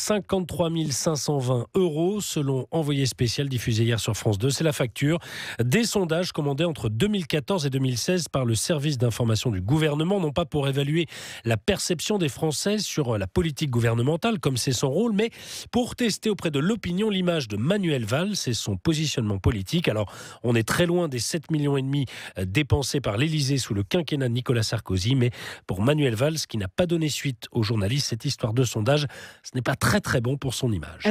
53 520 euros selon Envoyé spécial diffusé hier sur France 2. C'est la facture des sondages commandés entre 2014 et 2016 par le service d'information du gouvernement, non pas pour évaluer la perception des Français sur euh, la politique gouvernementale, comme c'est son rôle, mais pour tester auprès de l'opinion l'image de Manuel Valls et son positionnement politique. Alors, on est très loin des 7 millions et demi euh, dépensés par l'Élysée sous le quinquennat de Nicolas Sarkozy, mais pour Manuel Valls, qui n'a pas donné suite aux journalistes, cette histoire de sondage, ce n'est pas très très très bon pour son image. Ah,